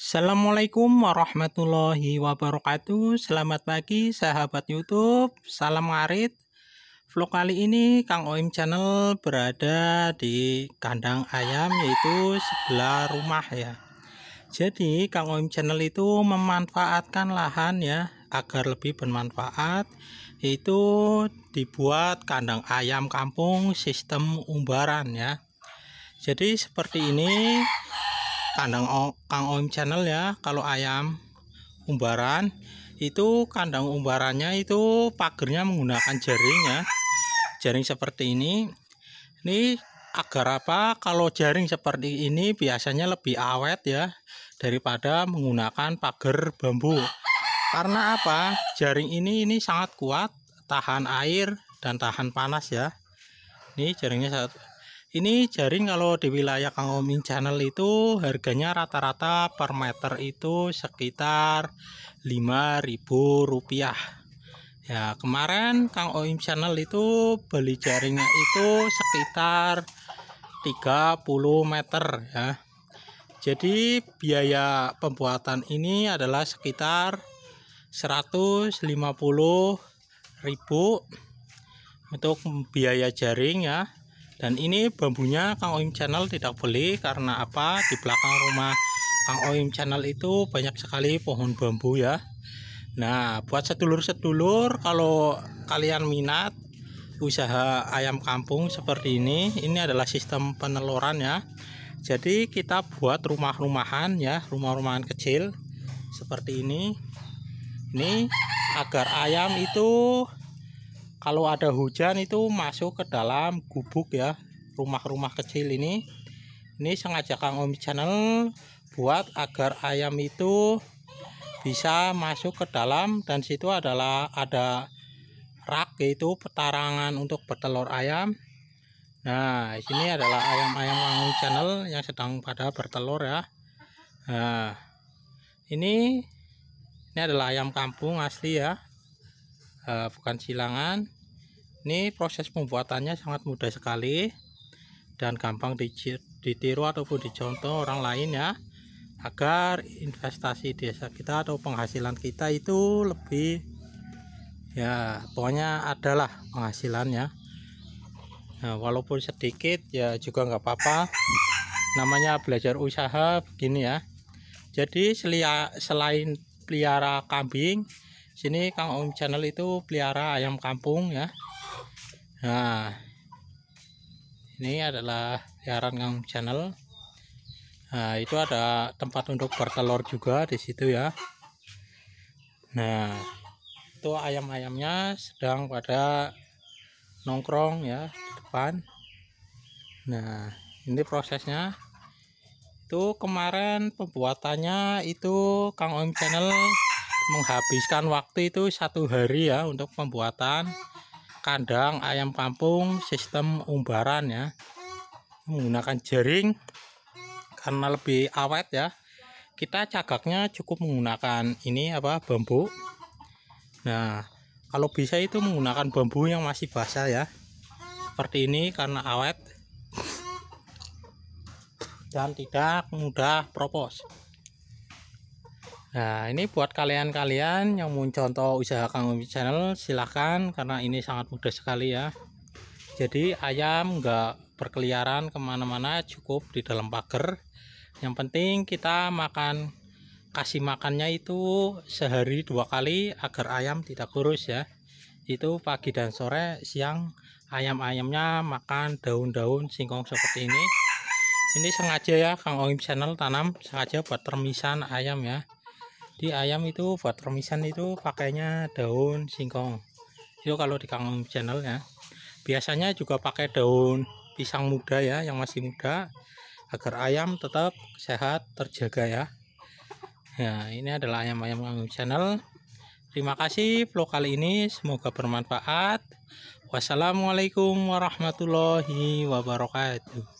Assalamualaikum warahmatullahi wabarakatuh Selamat pagi sahabat youtube Salam ngarit Vlog kali ini Kang Oim Channel berada di kandang ayam yaitu sebelah rumah ya Jadi Kang Oim Channel itu memanfaatkan lahan ya agar lebih bermanfaat yaitu dibuat kandang ayam kampung sistem umbaran ya jadi seperti ini kandang o, Kang Om Channel ya kalau ayam umbaran itu kandang umbarannya itu pagernya menggunakan jaring ya jaring seperti ini ini agar apa kalau jaring seperti ini biasanya lebih awet ya daripada menggunakan pagar bambu karena apa jaring ini ini sangat kuat tahan air dan tahan panas ya ini jaringnya satu. Ini jaring kalau di wilayah Kang Omin Channel itu harganya rata-rata per meter itu sekitar ribu rupiah. Ya, kemarin Kang Omin Channel itu beli jaringnya itu sekitar 30 meter ya. Jadi biaya pembuatan ini adalah sekitar ribu untuk biaya jaring ya dan ini bambunya Kang Oim Channel tidak beli karena apa di belakang rumah Kang Oim Channel itu banyak sekali pohon bambu ya nah buat sedulur-sedulur kalau kalian minat usaha ayam kampung seperti ini ini adalah sistem peneloran ya jadi kita buat rumah-rumahan ya rumah-rumahan kecil seperti ini ini agar ayam itu kalau ada hujan itu masuk ke dalam gubuk ya rumah-rumah kecil ini ini sengaja Kang Omi Channel buat agar ayam itu bisa masuk ke dalam dan situ adalah ada rak yaitu petarangan untuk bertelur ayam nah ini adalah ayam-ayam Kang Omi Channel yang sedang pada bertelur ya nah ini ini adalah ayam kampung asli ya uh, bukan silangan ini proses pembuatannya sangat mudah sekali dan gampang ditiru ataupun dicontoh orang lain ya agar investasi desa kita atau penghasilan kita itu lebih ya pokoknya adalah penghasilannya nah, walaupun sedikit ya juga nggak apa-apa namanya belajar usaha begini ya jadi selia, selain pelihara kambing sini Kang Om channel itu pelihara ayam kampung ya Nah, ini adalah siaran Kang Channel. Nah, itu ada tempat untuk bertelur juga di situ ya. Nah, itu ayam-ayamnya sedang pada nongkrong ya di depan. Nah, ini prosesnya. Itu kemarin pembuatannya itu Kang Om Channel menghabiskan waktu itu satu hari ya untuk pembuatan kandang ayam kampung sistem umbaran ya menggunakan jaring karena lebih awet ya kita cagaknya cukup menggunakan ini apa bambu nah kalau bisa itu menggunakan bambu yang masih basah ya seperti ini karena awet dan tidak mudah propos Nah, ini buat kalian-kalian yang mau contoh usaha Kang Umi Channel, silahkan karena ini sangat mudah sekali ya. Jadi ayam nggak berkeliaran kemana-mana, cukup di dalam pagar. Yang penting kita makan, kasih makannya itu sehari dua kali agar ayam tidak kurus ya. Itu pagi dan sore, siang ayam-ayamnya makan daun-daun singkong seperti ini. Ini sengaja ya Kang Oim Channel tanam sengaja buat termisan ayam ya di ayam itu buat remisan itu pakainya daun singkong itu kalau di kang channelnya biasanya juga pakai daun pisang muda ya yang masih muda agar ayam tetap sehat terjaga ya ya ini adalah ayam-ayam kang channel terima kasih vlog kali ini semoga bermanfaat wassalamualaikum warahmatullahi wabarakatuh